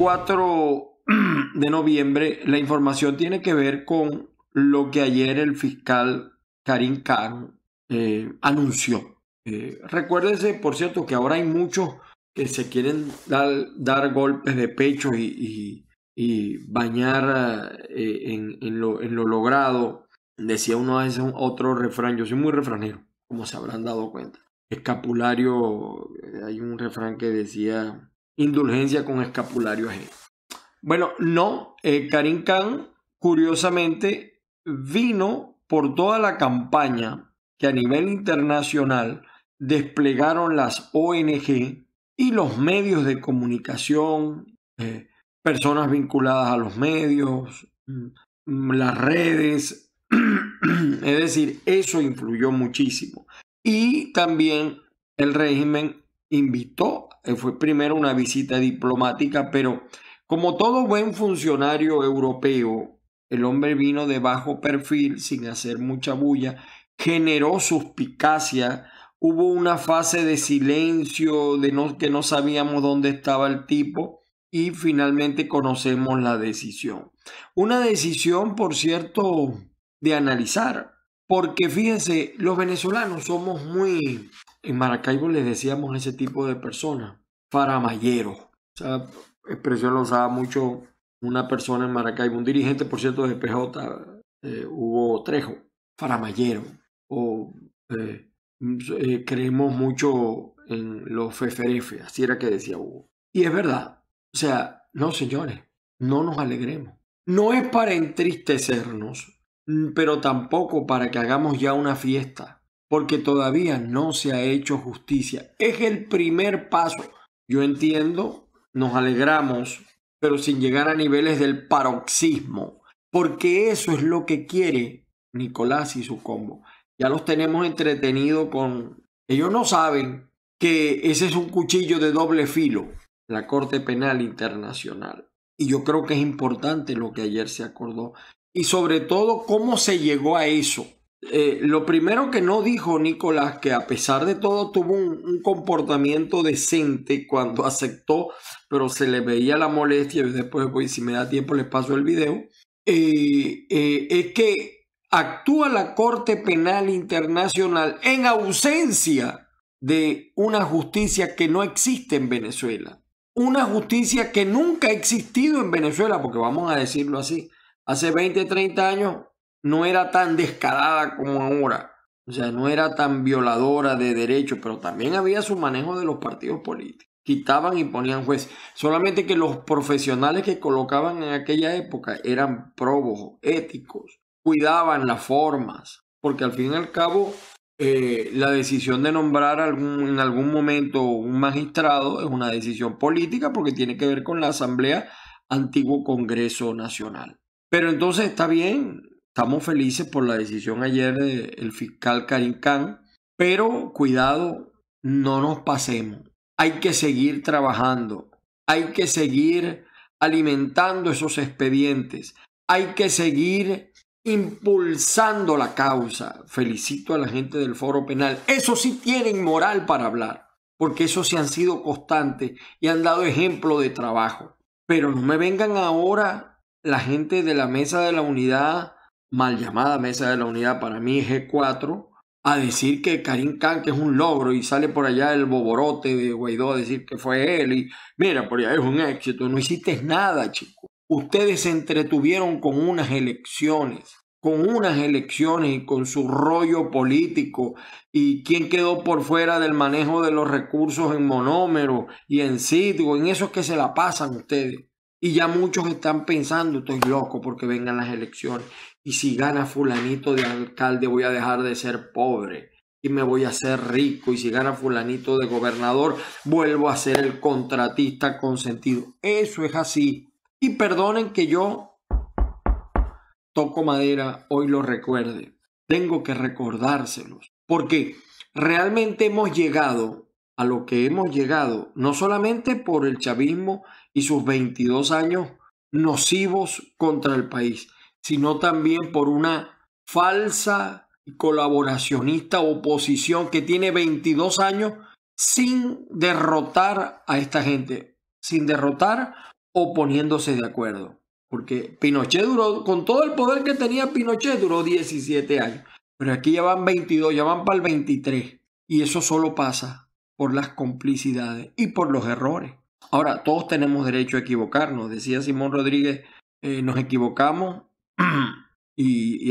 4 de noviembre, la información tiene que ver con lo que ayer el fiscal Karim Khan eh, anunció. Eh, recuérdense, por cierto, que ahora hay muchos que se quieren dar, golpes de pecho y, bañar eh, en, lo, logrado. Decía uno de esos otro refrán, yo soy muy refranero, como se habrán dado cuenta. Escapulario, hay un refrán que decía, indulgencia con escapulario G. Bueno, no, eh, Karim Khan, curiosamente, vino por toda la campaña que a nivel internacional desplegaron las ONG y los medios de comunicación, eh, personas vinculadas a los medios, mm, mm, las redes, es decir, eso influyó muchísimo. Y también el régimen invitó, eh, fue primero una visita diplomática, pero como todo buen funcionario europeo, el hombre vino de bajo perfil, sin hacer mucha bulla, generó suspicacia, hubo una fase de silencio, de que no sabíamos dónde estaba el tipo y finalmente conocemos la decisión. Una decisión, por cierto, de analizar, porque fíjense, los venezolanos somos muy en Maracaibo les decíamos a ese tipo de personas, faramayero. O sea, expresión lo usaba mucho una persona en Maracaibo, un dirigente, por cierto, de PJ, eh, Hugo Trejo, faramayero. O eh, eh, creemos mucho en los FFF, así era que decía Hugo. Y es verdad. O sea, no, señores, no nos alegremos. No es para entristecernos, pero tampoco para que hagamos ya una fiesta porque todavía no se ha hecho justicia. Es el primer paso. Yo entiendo, nos alegramos, pero sin llegar a niveles del paroxismo, porque eso es lo que quiere Nicolás y su combo. Ya los tenemos entretenidos con... Ellos no saben que ese es un cuchillo de doble filo, la Corte Penal Internacional. Y yo creo que es importante lo que ayer se acordó. Y sobre todo, cómo se llegó a eso eh, lo primero que no dijo Nicolás, que a pesar de todo tuvo un, comportamiento decente cuando aceptó, pero se le veía la molestia, y después, si me da tiempo, les paso el video, eh, eh, es que actúa la Corte Penal Internacional en ausencia de una justicia que no existe en Venezuela, una justicia que nunca ha existido en Venezuela, porque vamos a decirlo así, hace 20, 30 años no era tan descarada como ahora. O sea, no era tan violadora de derechos, pero también había su manejo de los partidos políticos. Quitaban y ponían juez. Solamente que los profesionales que colocaban en aquella época eran probos, éticos, cuidaban las formas, porque al fin y al cabo eh, la decisión de nombrar en algún momento un magistrado es una decisión política porque tiene que ver con la Asamblea Antiguo Congreso Nacional. Pero entonces está bien, Estamos felices por la decisión ayer del fiscal Karim Khan, pero cuidado, no nos pasemos. Hay que seguir trabajando, hay que seguir alimentando esos expedientes, hay que seguir impulsando la causa. Felicito a la gente del foro penal. Eso sí tienen moral para hablar, porque eso sí han sido constantes y han dado ejemplo de trabajo. Pero no me vengan ahora la gente de la mesa de la unidad mal llamada Mesa de la Unidad, para mí G4, a decir que Karim Khan que es un logro y sale por allá el boborote de Guaidó a decir que fue él y mira, por allá es un éxito, no hiciste nada, chico. Ustedes se entretuvieron con unas elecciones, con unas elecciones y con su rollo político y quién quedó por fuera del manejo de los recursos en monómero y en sitio, en eso es que se la pasan ustedes. Y ya muchos están pensando, estoy loco porque vengan las elecciones. Y si gana fulanito de alcalde voy a dejar de ser pobre y me voy a hacer rico. Y si gana fulanito de gobernador vuelvo a ser el contratista consentido. Eso es así. Y perdonen que yo toco madera, hoy lo recuerde. Tengo que recordárselos. Porque realmente hemos llegado a lo que hemos llegado, no solamente por el chavismo y sus 22 años nocivos contra el país, sino también por una falsa colaboracionista oposición que tiene 22 años sin derrotar a esta gente, sin derrotar o poniéndose de acuerdo. Porque Pinochet duró, con todo el poder que tenía Pinochet, duró 17 años. Pero aquí ya van 22, ya van para el 23. Y eso solo pasa por las complicidades y por los errores. Ahora, todos tenemos derecho a equivocarnos. Decía Simón Rodríguez, eh, nos equivocamos y,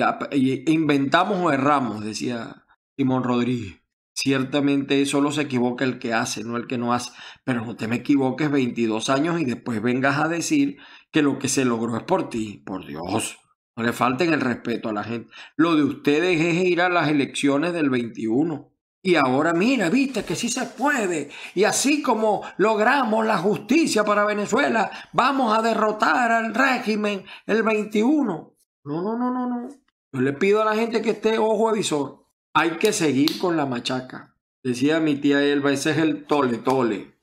inventamos o erramos, decía Simón Rodríguez. Ciertamente solo se equivoca el que hace, no el que no hace. Pero no te me equivoques 22 años y después vengas a decir que lo que se logró es por ti. Por Dios, no le falten el respeto a la gente. Lo de ustedes es ir a las elecciones del 21 y ahora mira, viste que sí se puede. Y así como logramos la justicia para Venezuela, vamos a derrotar al régimen el 21. No, no, no, no, no. Yo le pido a la gente que esté ojo a visor. Hay que seguir con la machaca. Decía mi tía Elba, ese es el tole tole.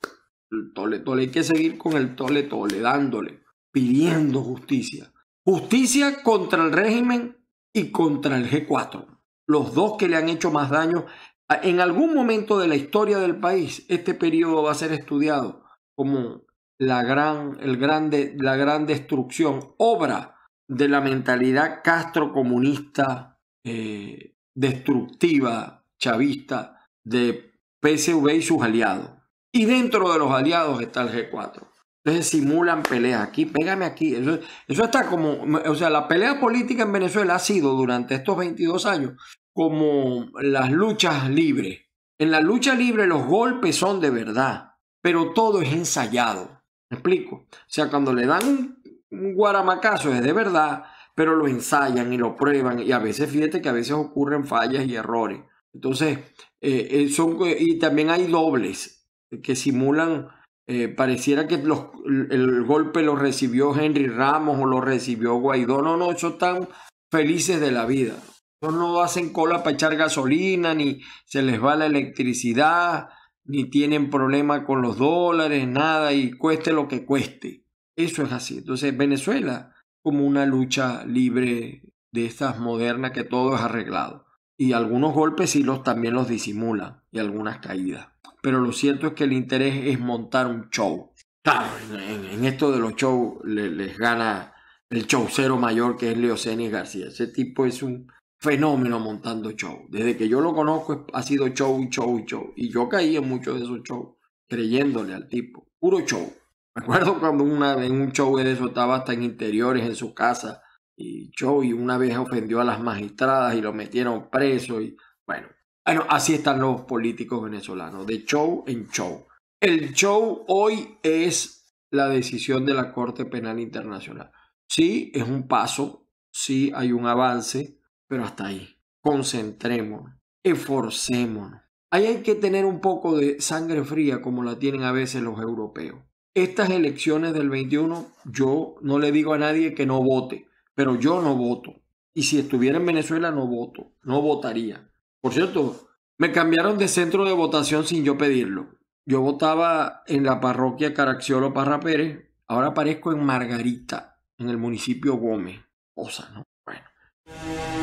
El tole tole. Hay que seguir con el tole tole, dándole, pidiendo justicia. Justicia contra el régimen y contra el G4. Los dos que le han hecho más daño Ah, en algún momento de la historia del país, este periodo va a ser estudiado como la gran, el grande, la gran destrucción, obra de la mentalidad castrocomunista eh, destructiva, chavista, de PSV y sus aliados. Y dentro de los aliados está el G4. Entonces simulan peleas aquí, pégame aquí. Eso, eso, está como, o sea, la pelea política en Venezuela ha sido durante estos 22 años como las luchas libres. En la lucha libre los golpes son de verdad, pero todo es ensayado. ¿Me explico? O sea, cuando le dan un, guaramacazo es de verdad, pero lo ensayan y lo prueban y a veces, fíjate que a veces ocurren fallas y errores. Entonces, eh, eh, son, eh, y también hay dobles que simulan, pareciera que el golpe lo recibió Henry Ramos o lo recibió Guaidó. No, no, son tan felices de la vida no hacen cola para echar gasolina, ni se les va la electricidad, ni tienen problema con los dólares, nada, y cueste lo que cueste. Eso es así. Entonces, Venezuela, como una lucha libre de estas modernas que todo es arreglado. Y algunos golpes y los, también los disimulan, y algunas caídas. Pero lo cierto es que el interés es montar un show. en, esto de los shows les gana el showcero mayor que es Leocenis García. Ese tipo es un fenómeno montando show. Desde que yo lo conozco ha sido show y show y show. Y yo caí en muchos de esos shows creyéndole al tipo. Puro show. Me acuerdo cuando en un show de eso estaba hasta en interiores, en su casa, y show, y una vez ofendió a las magistradas y lo metieron preso. Y bueno, bueno, así están los políticos venezolanos, de show en show. El show hoy es la decisión de la Corte Penal Internacional. Sí, es un paso, sí hay un avance, pero hasta ahí. Concentrémonos. Esforcémonos. Ahí hay que tener un poco de sangre fría como la tienen a veces los europeos. Estas elecciones del 21, yo no le digo a nadie que no vote, pero yo no voto. Y si estuviera en Venezuela, no voto, no votaría. Por cierto, me cambiaron de centro de votación sin yo pedirlo. Yo votaba en la parroquia Caracciolo Parra Pérez, ahora aparezco en Margarita, en el municipio Gómez. Cosa, ¿no? Bueno.